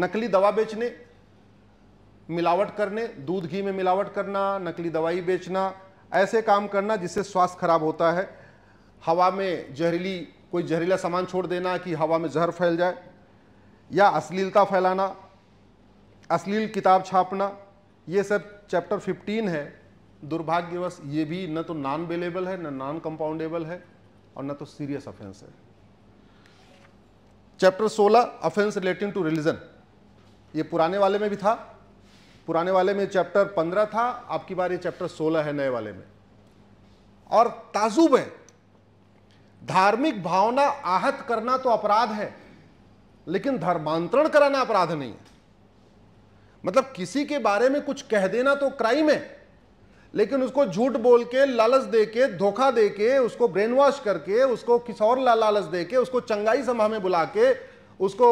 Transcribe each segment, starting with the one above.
नकली दवा बेचने मिलावट करने दूध घी में मिलावट करना नकली दवाई बेचना ऐसे काम करना जिससे स्वास्थ्य खराब होता है हवा में जहरीली कोई जहरीला सामान छोड़ देना कि हवा में जहर फैल जाए या अश्लीलता फैलाना अश्लील किताब छापना ये सब चैप्टर 15 है दुर्भाग्यवश ये भी न तो नॉन अवेलेबल है न नॉन कंपाउंडेबल है और न तो सीरियस ऑफेंस है chapter 16 offence relating to religion ये पुराने वाले में भी था पुराने वाले में चैप्टर पंद्रह था आपकी बार ये चैप्टर सोलह है नए वाले में और ताजुब है धार्मिक भावना आहत करना तो अपराध है लेकिन धर्मांतरण कराना अपराध नहीं है मतलब किसी के बारे में कुछ कह देना तो क्राइम है लेकिन उसको झूठ बोल के लालच दे के धोखा दे के उसको ब्रेन वॉश करके उसको किस और लालच दे के उसको चंगाई सभा में बुला के उसको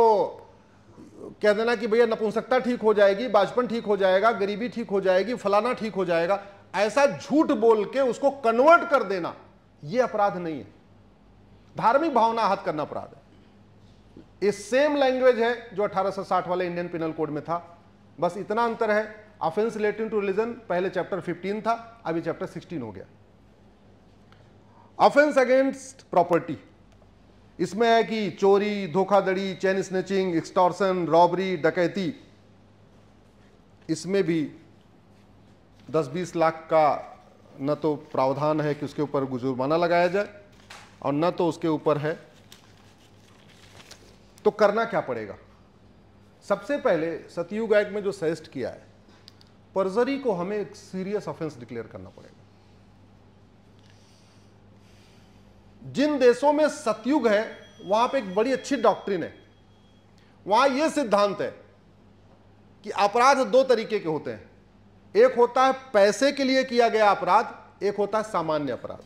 कह देना कि भैया नपुंसकता ठीक हो जाएगी बाजपन ठीक हो जाएगा गरीबी ठीक हो जाएगी फलाना ठीक हो जाएगा ऐसा झूठ बोल के उसको कन्वर्ट कर देना यह अपराध नहीं है धार्मिक भावना हाथ करना अपराध है ये सेम लैंग्वेज है जो 1860 वाले इंडियन पिनल कोड में था बस इतना अंतर है ऑफेंस रिलेटिंग टू रिलीजन पहले चैप्टर 15 था अभी चैप्टर 16 हो गया ऑफेंस अगेंस्ट प्रॉपर्टी इसमें है कि चोरी धोखाधड़ी चैन स्नेचिंग एक्सटॉर्सन रॉबरी डकैती इसमें भी 10-20 लाख का न तो प्रावधान है कि उसके ऊपर गुजुर्माना लगाया जाए और न तो उसके ऊपर है तो करना क्या पड़ेगा सबसे पहले सतयुग एक्ट में जो सजेस्ट किया है पर्जरी को हमें एक सीरियस ऑफेंस डिक्लेयर करना पड़ेगा जिन देशों में सतयुग है वहां पे एक बड़ी अच्छी डॉक्ट्रिन है वहां यह सिद्धांत है कि अपराध दो तरीके के होते हैं एक होता है पैसे के लिए किया गया अपराध एक होता है सामान्य अपराध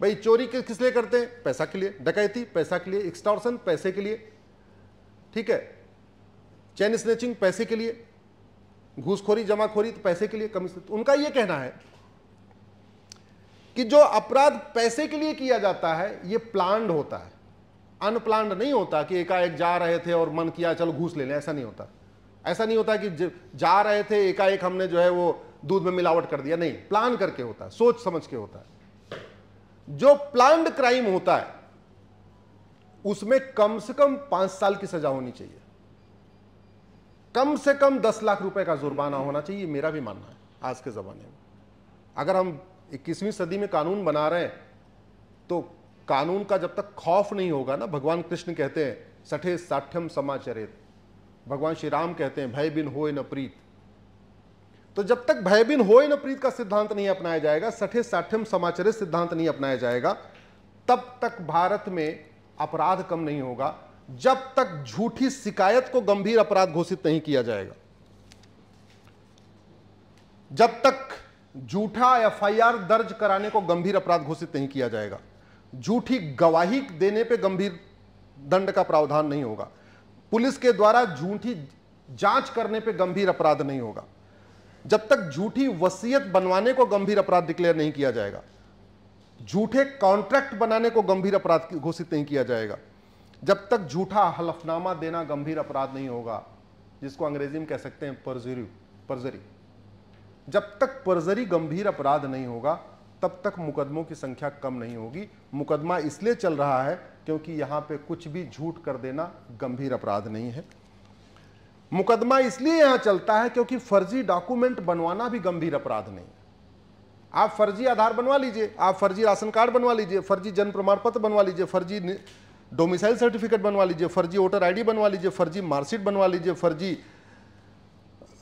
भाई चोरी किस लिए करते हैं पैसा के लिए डकैती पैसा के लिए एक्सटॉर्सन पैसे के लिए ठीक है चैन स्नेचिंग पैसे के लिए घूसखोरी जमाखोरी तो पैसे के लिए कमी उनका यह कहना है कि जो अपराध पैसे के लिए किया जाता है ये प्लान होता है अनप्लान्ड नहीं होता कि एकाएक जा रहे थे और मन किया चलो घूस ले लें ऐसा नहीं होता ऐसा नहीं होता कि जा रहे थे एकाएक हमने जो है वो दूध में मिलावट कर दिया नहीं प्लान करके होता है सोच समझ के होता है जो प्लान्ड क्राइम होता है उसमें कम से कम पांच साल की सजा होनी चाहिए कम से कम दस लाख रुपए का जुर्माना होना चाहिए मेरा भी मानना है आज के जमाने में अगर हम इक्कीसवीं सदी में कानून बना रहे हैं तो कानून का जब तक खौफ नहीं होगा ना भगवान कृष्ण कहते हैं सठे साठ्यम समाचरित भगवान श्री राम कहते हैं भय बिन होए न प्रीत तो जब तक भय बिन होए न प्रीत का सिद्धांत नहीं अपनाया जाएगा सठे साठ्यम समाचरित सिद्धांत नहीं अपनाया जाएगा तब तक भारत में अपराध कम नहीं होगा जब तक झूठी शिकायत को गंभीर अपराध घोषित नहीं किया जाएगा जब तक झूठा एफ दर्ज कराने को गंभीर अपराध घोषित नहीं किया जाएगा झूठी गवाही देने पे गंभीर दंड का प्रावधान नहीं होगा पुलिस के द्वारा झूठी जांच करने पे गंभीर अपराध नहीं होगा जब तक झूठी वसीयत बनवाने को गंभीर अपराध डिक्लेयर नहीं किया जाएगा झूठे कॉन्ट्रैक्ट बनाने को गंभीर अपराध घोषित नहीं किया जाएगा जब तक झूठा हलफनामा देना गंभीर अपराध नहीं होगा जिसको अंग्रेजी में कह सकते हैं परजरी परजरी जब तक पर्जरी गंभीर अपराध नहीं होगा तब तक मुकदमों की संख्या कम नहीं होगी मुकदमा इसलिए चल रहा है क्योंकि यहां पे कुछ भी झूठ कर देना गंभीर अपराध नहीं है मुकदमा इसलिए यहां चलता है क्योंकि फर्जी डॉक्यूमेंट बनवाना भी गंभीर अपराध नहीं है आप फर्जी आधार बनवा लीजिए आप फर्जी राशन कार्ड बनवा लीजिए फर्जी जन्म प्रमाण पत्र बनवा लीजिए फर्जी डोमिसाइल सर्टिफिकेट बनवा लीजिए फर्जी वोटर आईडी बनवा लीजिए फर्जी मार्कशीट बनवा लीजिए फर्जी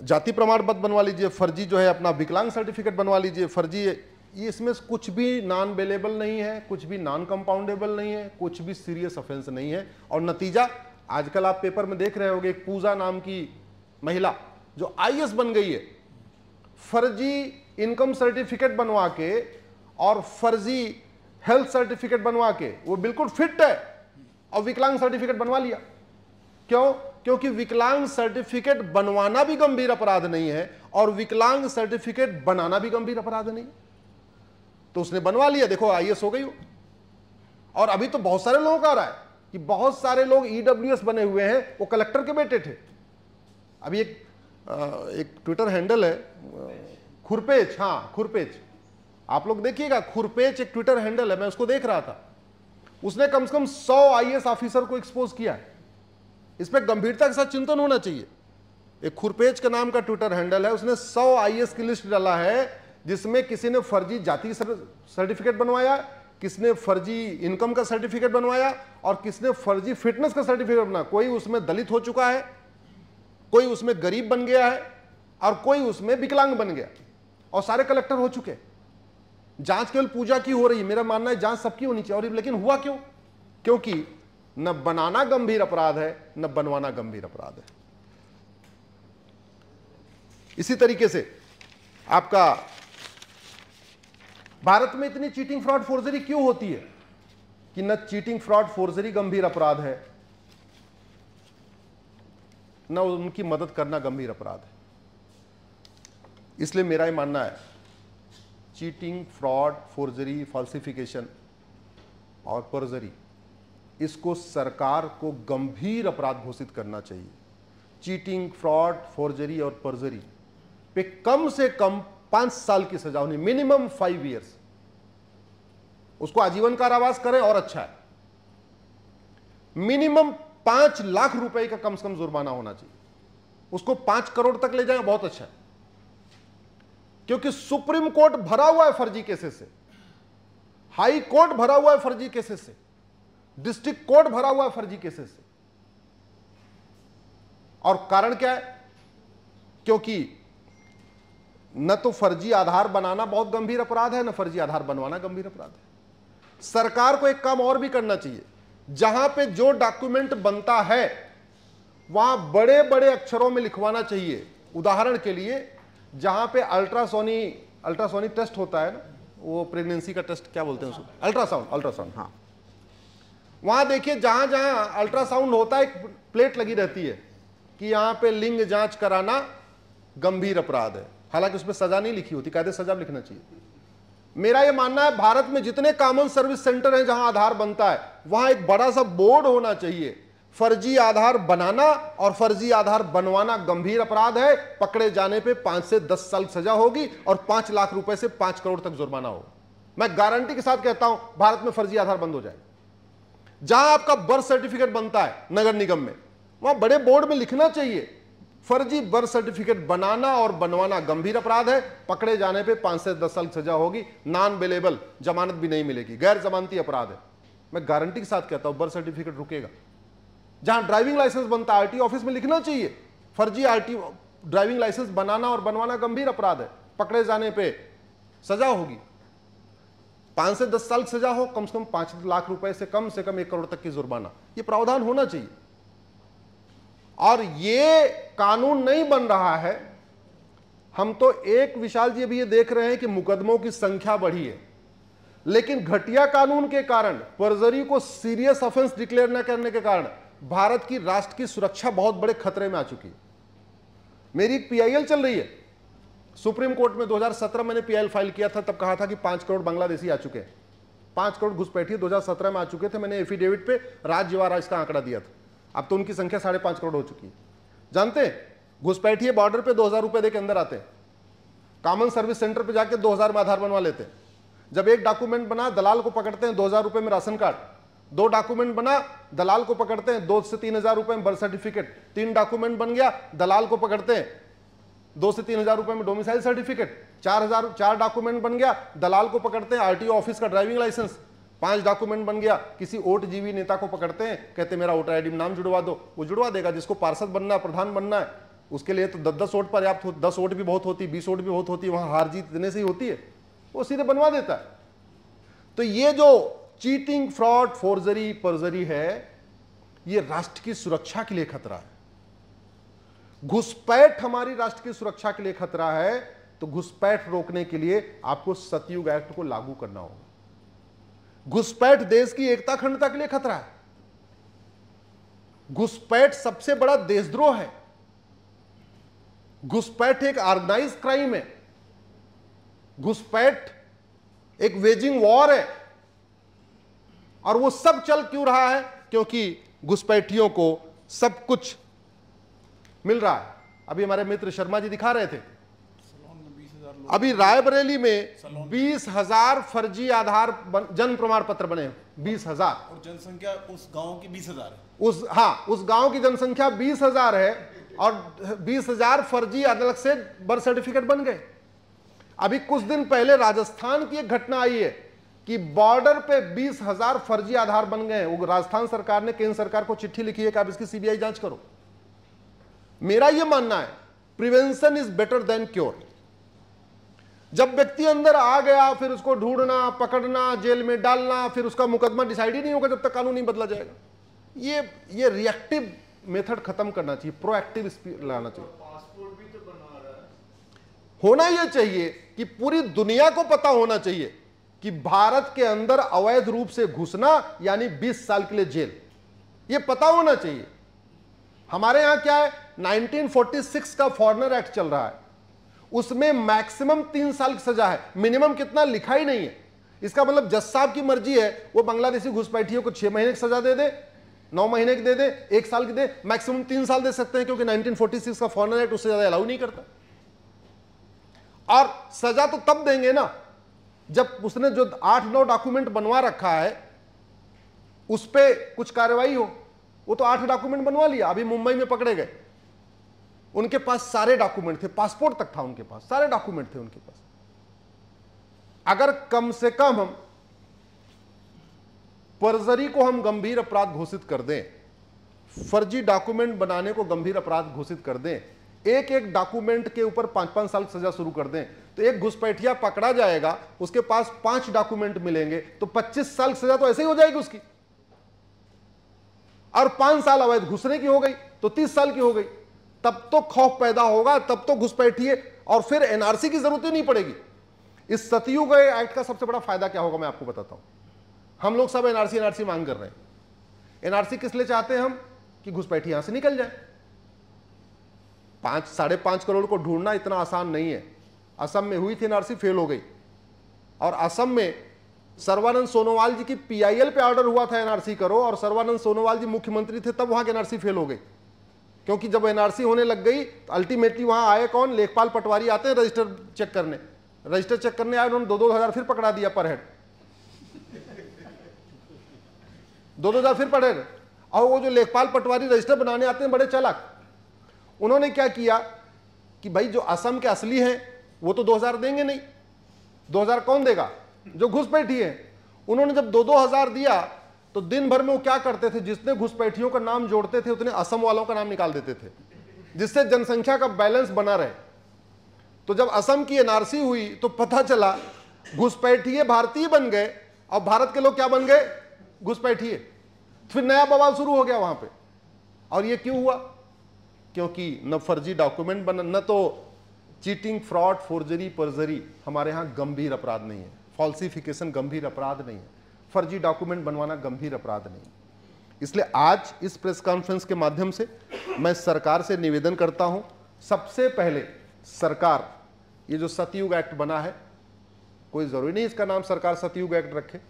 जाति प्रमाण पत्र बनवा लीजिए फर्जी जो है अपना विकलांग सर्टिफिकेट बनवा लीजिए फर्जी ये इसमें कुछ भी नॉन अवेलेबल नहीं है कुछ भी नॉन कंपाउंडेबल नहीं है कुछ भी सीरियस ऑफेंस नहीं है और नतीजा आजकल आप पेपर में देख रहे होंगे पूजा नाम की महिला जो आई बन गई है फर्जी इनकम सर्टिफिकेट बनवा के और फर्जी हेल्थ सर्टिफिकेट बनवा के वो बिल्कुल फिट है और विकलांग सर्टिफिकेट बनवा लिया क्यों क्योंकि विकलांग सर्टिफिकेट बनवाना भी गंभीर अपराध नहीं है और विकलांग सर्टिफिकेट बनाना भी गंभीर अपराध नहीं तो उसने बनवा लिया देखो आईएएस हो गई हो और अभी तो बहुत सारे लोगों का रहा है कि बहुत सारे लोग ईडब्ल्यूएस e बने हुए हैं वो कलेक्टर के बेटे थे अभी एक एक ट्विटर हैंडल है खुरपेच हाँ खुरपेच आप लोग देखिएगा खुरपेच एक ट्विटर हैंडल है मैं उसको देख रहा था उसने कम से कम सौ आईएएस ऑफिसर को एक्सपोज किया है इस पर गंभीरता के साथ चिंतन होना चाहिए एक खुरपेज के नाम का ट्विटर हैंडल है उसने 100 आईएएस की लिस्ट डाला है जिसमें किसी ने फर्जी जाति सर्टिफिकेट बनवाया किसने फर्जी इनकम का सर्टिफिकेट बनवाया और किसने फर्जी फिटनेस का सर्टिफिकेट बनाया कोई उसमें दलित हो चुका है कोई उसमें गरीब बन गया है और कोई उसमें विकलांग बन गया और सारे कलेक्टर हो चुके जांच केवल पूजा की हो रही है मेरा मानना है जांच सबकी होनी चाहिए और लेकिन हुआ क्यों क्योंकि न बनाना गंभीर अपराध है न बनवाना गंभीर अपराध है इसी तरीके से आपका भारत में इतनी चीटिंग फ्रॉड फोर्जरी क्यों होती है कि न चीटिंग फ्रॉड फोर्जरी गंभीर अपराध है न उनकी मदद करना गंभीर अपराध है इसलिए मेरा ये मानना है चीटिंग फ्रॉड फोर्जरी फॉल्सिफिकेशन और पर्जरी इसको सरकार को गंभीर अपराध घोषित करना चाहिए चीटिंग फ्रॉड फोर्जरी और पर्जरी पे कम से कम पांच साल की सजा होनी मिनिमम फाइव ईयर्स उसको आजीवन कारावास करें और अच्छा है मिनिमम पांच लाख रुपए का कम से कम जुर्माना होना चाहिए उसको पांच करोड़ तक ले जाए बहुत अच्छा है क्योंकि सुप्रीम कोर्ट भरा हुआ है फर्जी केसेस से हाई कोर्ट भरा हुआ है फर्जी केसेस से डिस्ट्रिक्ट कोर्ट भरा हुआ है फर्जी केसेस से और कारण क्या है क्योंकि न तो फर्जी आधार बनाना बहुत गंभीर अपराध है न फर्जी आधार बनवाना गंभीर अपराध है सरकार को एक काम और भी करना चाहिए जहां पे जो डॉक्यूमेंट बनता है वहां बड़े बड़े अक्षरों में लिखवाना चाहिए उदाहरण के लिए जहां पे अल्ट्रासोनी अल्ट्रासोनी टेस्ट होता है ना वो प्रेगनेंसी का टेस्ट क्या बोलते हैं उसको अल्ट्रासाउंड अल्ट्रासाउंड हाँ वहां देखिए जहां जहां अल्ट्रासाउंड होता है एक प्लेट लगी रहती है कि यहां पे लिंग जांच कराना गंभीर अपराध है हालांकि उसमें सजा नहीं लिखी होती कायदे सजा लिखना चाहिए मेरा यह मानना है भारत में जितने कॉमन सर्विस सेंटर हैं जहां आधार बनता है वहां एक बड़ा सा बोर्ड होना चाहिए फर्जी आधार बनाना और फर्जी आधार बनवाना गंभीर अपराध है पकड़े जाने पे पांच से दस साल सजा होगी और पांच लाख रुपए से पांच करोड़ तक जुर्माना होगा मैं गारंटी के साथ कहता हूं भारत में फर्जी आधार बंद हो जाएगा जहां आपका बर्थ सर्टिफिकेट बनता है नगर निगम में वहां बड़े बोर्ड में लिखना चाहिए फर्जी बर्थ सर्टिफिकेट बनाना और बनवाना गंभीर अपराध है पकड़े जाने पे पांच से दस साल सजा होगी नॉन अवेलेबल जमानत भी नहीं मिलेगी गैर जमानती अपराध है मैं गारंटी के साथ कहता हूं बर्थ सर्टिफिकेट रुकेगा जहां ड्राइविंग लाइसेंस बनता है आरटी ऑफिस में लिखना चाहिए फर्जी आरटी ड्राइविंग लाइसेंस बनाना और बनवाना गंभीर अपराध है पकड़े जाने पर सजा होगी पांच से दस साल की सजा हो कम से कम पांच लाख रुपए से कम से कम एक करोड़ तक की जुर्माना ये प्रावधान होना चाहिए और ये कानून नहीं बन रहा है हम तो एक विशाल जी अभी ये देख रहे हैं कि मुकदमों की संख्या बढ़ी है लेकिन घटिया कानून के कारण फर्जरी को सीरियस ऑफेंस डिक्लेयर न करने के कारण भारत की राष्ट्र की सुरक्षा बहुत बड़े खतरे में आ चुकी है मेरी एक पीआईएल चल रही है सुप्रीम कोर्ट में 2017 मैंने पीएल फाइल किया था तब कहा था कि पांच करोड़ बांग्लादेशी आ चुके पांच करोड़ हजार 2017 में आ चुके थे मैंने एफिडेविट पे राज्यवारा इसका आंकड़ा दिया था अब तो उनकी संख्या साढ़े पांच करोड़ हो चुकी है जानते घुसपैठिए बॉर्डर पे दो हजार रुपए दे के अंदर आते कॉमन सर्विस सेंटर पर जाके दो हजार में आधार बनवा लेते जब एक डॉक्यूमेंट बना दलाल को पकड़ते हैं दो हजार रुपए में राशन कार्ड दो डॉक्यूमेंट बना दलाल को पकड़ते हैं दो से तीन हजार रुपए में बर्थ सर्टिफिकेट तीन डॉक्यूमेंट बन गया दलाल को पकड़ते हैं दो से तीन हजार रुपए में डोमिसाइल सर्टिफिकेट चार हजार चार डॉक्यूमेंट बन गया दलाल को पकड़ते हैं आरटीओ ऑफिस का ड्राइविंग लाइसेंस पांच डॉक्यूमेंट बन गया किसी ओट जीवी नेता को पकड़ते हैं कहते मेरा वोटर आईडी नाम जुड़वा दो वो जुड़वा देगा जिसको पार्षद बनना है प्रधान बनना है उसके लिए तो दस दस वोट पर्याप्त हो दस वोट भी बहुत होती बीस वोट भी बहुत होती वहां हार जीत इतने से ही होती है वो सीधे बनवा देता है तो ये जो चीटिंग फ्रॉड फोर्जरी पर्जरी है ये राष्ट्र की सुरक्षा के लिए खतरा है घुसपैठ हमारी राष्ट्र की सुरक्षा के लिए खतरा है तो घुसपैठ रोकने के लिए आपको सतयुग एक्ट को लागू करना होगा घुसपैठ देश की एकता खंडता के लिए खतरा है घुसपैठ सबसे बड़ा देशद्रोह है घुसपैठ एक ऑर्गेनाइज क्राइम है घुसपैठ एक वेजिंग वॉर है और वो सब चल क्यों रहा है क्योंकि घुसपैठियों को सब कुछ मिल रहा है अभी हमारे मित्र शर्मा जी दिखा रहे थे अभी रायबरेली में बीस हजार फर्जी आधार जन्म प्रमाण पत्र बने बीस हजार और जनसंख्या उस गांव की बीस हजार उस हाँ उस गांव की जनसंख्या बीस हजार है और बीस हजार फर्जी अदालत से बर्थ सर्टिफिकेट बन गए अभी कुछ दिन पहले राजस्थान की एक घटना आई है कि बॉर्डर पे बीस हजार फर्जी आधार बन गए राजस्थान सरकार ने केंद्र सरकार को चिट्ठी लिखी है कि आप इसकी सीबीआई जांच करो मेरा यह मानना है prevention is better than cure जब व्यक्ति अंदर आ गया फिर उसको ढूंढना पकड़ना जेल में डालना फिर उसका मुकदमा डिसाइड ही नहीं होगा जब तक कानून नहीं बदला जाएगा ये ये रिएक्टिव मेथड खत्म करना चाहिए प्रोएक्टिव स्पीड लाना चाहिए तो होना यह चाहिए कि पूरी दुनिया को पता होना चाहिए कि भारत के अंदर अवैध रूप से घुसना यानी 20 साल के लिए जेल यह पता होना चाहिए हमारे यहां क्या है 1946 का फॉरनर एक्ट चल रहा है उसमें मैक्सिमम तीन साल की सजा है मिनिमम कितना लिखा ही नहीं है इसका मतलब जज साहब की मर्जी है वो बांग्लादेशी घुसपैठियों को छह महीने की सजा दे दे नौ महीने की दे दे एक साल की दे मैक्सिमम तीन साल दे सकते हैं क्योंकि 1946 का फॉरनर एक्ट उससे ज्यादा अलाउ नहीं करता और सजा तो तब देंगे ना जब उसने जो आठ नौ डॉक्यूमेंट बनवा रखा है उस पर कुछ कार्रवाई हो वो तो आठ डॉक्यूमेंट बनवा लिया अभी मुंबई में पकड़े गए उनके पास सारे डॉक्यूमेंट थे पासपोर्ट तक था उनके पास सारे डॉक्यूमेंट थे उनके पास अगर कम से कम हम पर्जरी को हम गंभीर अपराध घोषित कर दें फर्जी डॉक्यूमेंट बनाने को गंभीर अपराध घोषित कर दें एक एक डॉक्यूमेंट के ऊपर पांच पांच साल सजा शुरू कर दें तो एक घुसपैठिया पकड़ा जाएगा उसके पास पांच डॉक्यूमेंट मिलेंगे तो पच्चीस साल सजा तो ऐसे ही हो जाएगी उसकी और पांच साल अवैध घुसने की हो गई तो तीस साल की हो गई तब तो खौफ पैदा होगा तब तो घुसपैठिए और फिर एनआरसी की जरूरत ही नहीं पड़ेगी इस सतयुग एक्ट का सबसे बड़ा फायदा क्या होगा मैं आपको बताता हूं हम लोग सब एनआरसी एनआरसी मांग कर रहे हैं एनआरसी किस लिए चाहते हैं हम कि घुसपैठी यहां से निकल जाए पांच साढ़े पांच करोड़ को ढूंढना इतना आसान नहीं है असम में हुई थी एनआरसी फेल हो गई और असम में सर्वानंद सोनोवाल जी की पीआईएल पे ऑर्डर हुआ था एनआरसी करो और सर्वानंद सोनोवाल जी मुख्यमंत्री थे तब वहां की एनआरसी फेल हो गई क्योंकि जब एनआरसी होने लग गई तो अल्टीमेटली वहां आए कौन लेखपाल पटवारी आते हैं रजिस्टर चेक करने रजिस्टर चेक करने आए उन्होंने दो दो हज़ार फिर पकड़ा दिया पर हेड दो दो हज़ार फिर पर हेड और वो जो लेखपाल पटवारी रजिस्टर बनाने आते हैं बड़े चालाक उन्होंने क्या किया कि भाई जो असम के असली हैं वो तो हजार देंगे नहीं हजार कौन देगा जो घुस बैठी है उन्होंने जब दो दो हज़ार दिया तो दिन भर में वो क्या करते थे जितने घुसपैठियों का नाम जोड़ते थे उतने असम वालों का नाम निकाल देते थे जिससे जनसंख्या का बैलेंस बना रहे तो जब असम की एनआरसी हुई तो पता चला घुसपैठिए भारतीय बन गए और भारत के लोग क्या बन गए घुसपैठिए फिर नया बवाल शुरू हो गया वहां पे और ये क्यों हुआ क्योंकि न फर्जी डॉक्यूमेंट बना न तो चीटिंग फ्रॉड फोर्जरी पर्जरी हमारे यहां गंभीर अपराध नहीं है फॉल्सिफिकेशन गंभीर अपराध नहीं है फर्जी डॉक्यूमेंट बनवाना गंभीर अपराध नहीं इसलिए आज इस प्रेस कॉन्फ्रेंस के माध्यम से मैं सरकार से निवेदन करता हूं सबसे पहले सरकार ये जो सतयुग एक्ट बना है कोई ज़रूरी नहीं इसका नाम सरकार सतयुग एक्ट रखे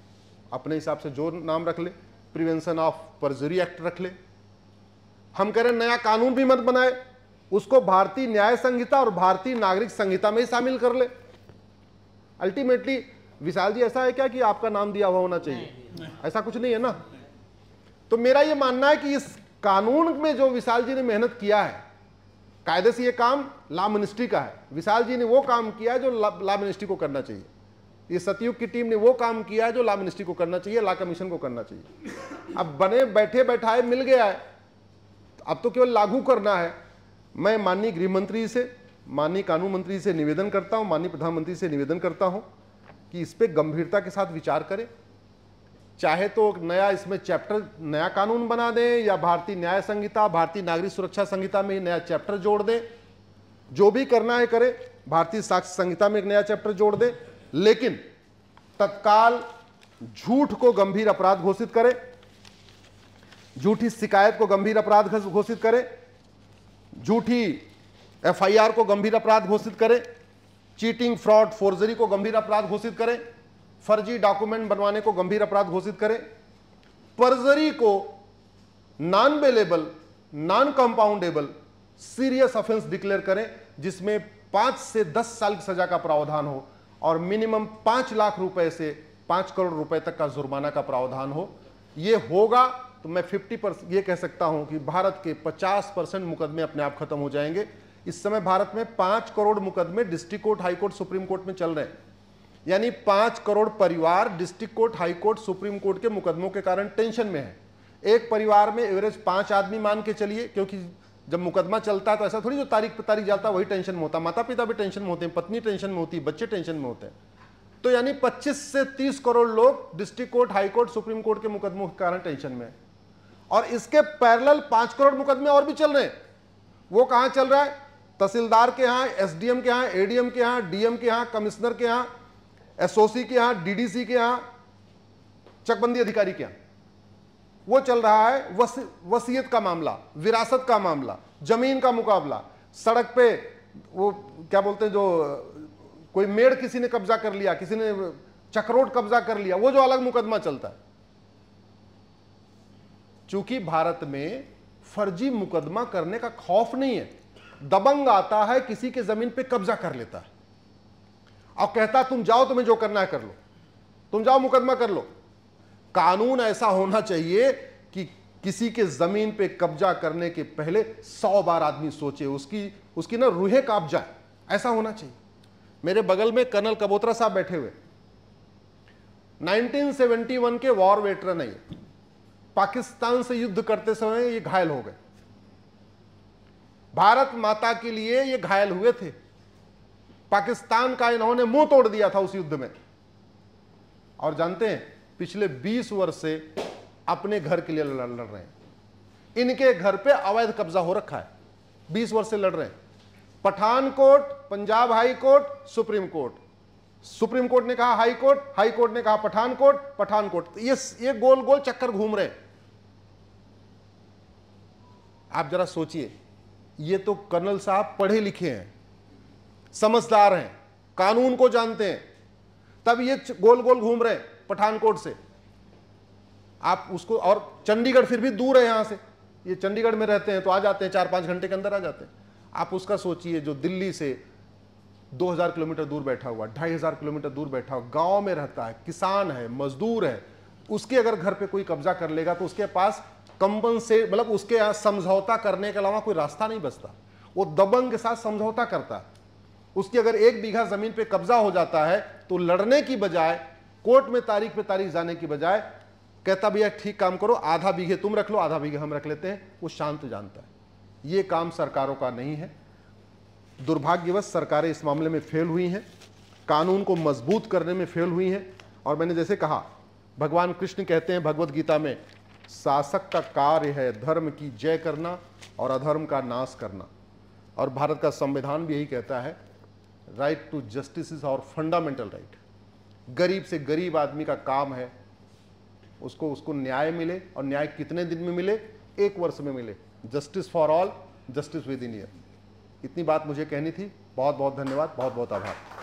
अपने हिसाब से जो नाम रख ले प्रिवेंशन ऑफ परजरी एक्ट रख ले हम कह रहे हैं नया कानून भी मत बनाए उसको भारतीय न्याय संहिता और भारतीय नागरिक संहिता में ही शामिल कर ले अल्टीमेटली विशाल जी ऐसा है क्या कि आपका नाम दिया हुआ होना चाहिए नहीं, नहीं। ऐसा कुछ नहीं है ना तो मेरा ये मानना है कि इस कानून में जो विशाल जी ने मेहनत किया है कायदे से ये काम ला मिनिस्ट्री का है विशाल जी ने वो काम किया है जो ला, मिनिस्ट्री को करना चाहिए ये सतयुग की टीम ने वो काम किया है जो ला मिनिस्ट्री को करना चाहिए ला कमीशन को करना चाहिए अब बने बैठे बैठाए मिल गया है अब तो केवल लागू करना है मैं माननीय गृह मंत्री से माननीय कानून मंत्री से निवेदन करता हूँ माननीय प्रधानमंत्री से निवेदन करता हूँ कि इस पर गंभीरता के साथ विचार करें चाहे तो नया इसमें चैप्टर नया कानून बना दें या भारतीय न्याय संहिता भारतीय नागरिक सुरक्षा संहिता में नया चैप्टर जोड़ दें जो भी करना है करें भारतीय साक्ष्य संहिता में एक नया चैप्टर जोड़ दें लेकिन तत्काल झूठ को गंभीर अपराध घोषित करें झूठी शिकायत को गंभीर अपराध घोषित करें झूठी एफआईआर को गंभीर अपराध घोषित करें चीटिंग फ्रॉड फोर्जरी को गंभीर अपराध घोषित करें फर्जी डॉक्यूमेंट बनवाने को गंभीर अपराध घोषित करें पर्जरी को non bailable non compoundable serious offence declare करें जिसमें पांच से दस साल की सजा का प्रावधान हो और मिनिमम पांच लाख रुपए से पांच करोड़ रुपए तक का जुर्माना का प्रावधान हो यह होगा तो मैं 50 परसेंट यह कह सकता हूं कि भारत के 50 परसेंट मुकदमे अपने आप खत्म हो जाएंगे इस समय भारत में पांच करोड़ मुकदमे district court high court supreme court में चल रहे हैं यानी पांच करोड़ परिवार district court high court supreme court के मुकदमों के कारण टेंशन में है एक परिवार में एवरेज पांच आदमी मान के चलिए क्योंकि जब मुकदमा चलता है तो ऐसा थोड़ी जो तारीख पर तारीख जाता है वही टेंशन में होता है माता पिता भी टेंशन में होते हैं पत्नी टेंशन में होती है बच्चे टेंशन में होते हैं तो यानी 25 से 30 करोड़ लोग district court high court supreme court के मुकदमों के कारण टेंशन में और इसके पैरल पांच करोड़ मुकदमे और भी चल रहे हैं वो कहां चल रहा है तहसीलदार के यहाँ एसडीएम के यहाँ एडीएम के यहाँ डीएम के यहाँ कमिश्नर के यहाँ एसओसी के यहाँ डीडीसी के यहाँ चकबंदी अधिकारी के यहाँ वो चल रहा है वसीयत का मामला विरासत का मामला जमीन का मुकाबला सड़क पे वो क्या बोलते हैं जो कोई मेड़ किसी ने कब्जा कर लिया किसी ने चक्रोट कब्जा कर लिया वो जो अलग मुकदमा चलता है चूंकि भारत में फर्जी मुकदमा करने का खौफ नहीं है दबंग आता है किसी के जमीन पे कब्जा कर लेता है और कहता तुम जाओ तुम्हें जो करना है कर लो तुम जाओ मुकदमा कर लो कानून ऐसा होना चाहिए कि किसी के जमीन पे कब्जा करने के पहले सौ बार आदमी सोचे उसकी उसकी ना रूहे काप जाए ऐसा होना चाहिए मेरे बगल में कर्नल कबोत्रा साहब बैठे हुए 1971 के वॉर वेटरन है पाकिस्तान से युद्ध करते समय ये घायल हो गए भारत माता के लिए ये घायल हुए थे पाकिस्तान का इन्होंने मुंह तोड़ दिया था उस युद्ध में और जानते हैं पिछले 20 वर्ष से अपने घर के लिए लड़ रहे हैं इनके घर पे अवैध कब्जा हो रखा है 20 वर्ष से लड़ रहे हैं Pathankot Punjab high court supreme court supreme court ने कहा हाई कोर्ट हाई कोर्ट ने कहा पठानकोट पठानकोट ये ये गोल गोल चक्कर घूम रहे आप जरा सोचिए ये तो कर्नल साहब पढ़े लिखे हैं समझदार हैं कानून को जानते हैं तब ये गोल गोल घूम रहे हैं पठानकोट से आप उसको और चंडीगढ़ फिर भी दूर है यहां से ये चंडीगढ़ में रहते हैं तो आ जाते हैं चार पांच घंटे के अंदर आ जाते हैं आप उसका सोचिए जो दिल्ली से 2000 किलोमीटर दूर बैठा हुआ ढाई हजार किलोमीटर दूर बैठा हुआ गांव में रहता है किसान है मजदूर है उसके अगर घर पे कोई कब्जा कर लेगा तो उसके पास कंपनसेट मतलब उसके समझौता करने के अलावा कोई रास्ता नहीं बचता वो दबंग के साथ समझौता करता है उसकी अगर एक बीघा जमीन पे कब्जा हो जाता है तो लड़ने की बजाय कोर्ट में तारीख पे तारीख जाने की बजाय कहता भैया ठीक काम करो आधा बीघे तुम रख लो आधा बीघे हम रख लेते हैं वो शांत जानता है ये काम सरकारों का नहीं है दुर्भाग्यवश सरकारें इस मामले में फेल हुई हैं कानून को मजबूत करने में फेल हुई हैं और मैंने जैसे कहा भगवान कृष्ण कहते हैं भगवद गीता में शासक का कार्य है धर्म की जय करना और अधर्म का नाश करना और भारत का संविधान भी यही कहता है right to justice is our fundamental right गरीब से गरीब आदमी का काम है उसको उसको न्याय मिले और न्याय कितने दिन में मिले एक वर्ष में मिले justice for all justice within year इतनी बात मुझे कहनी थी बहुत बहुत धन्यवाद बहुत बहुत आभार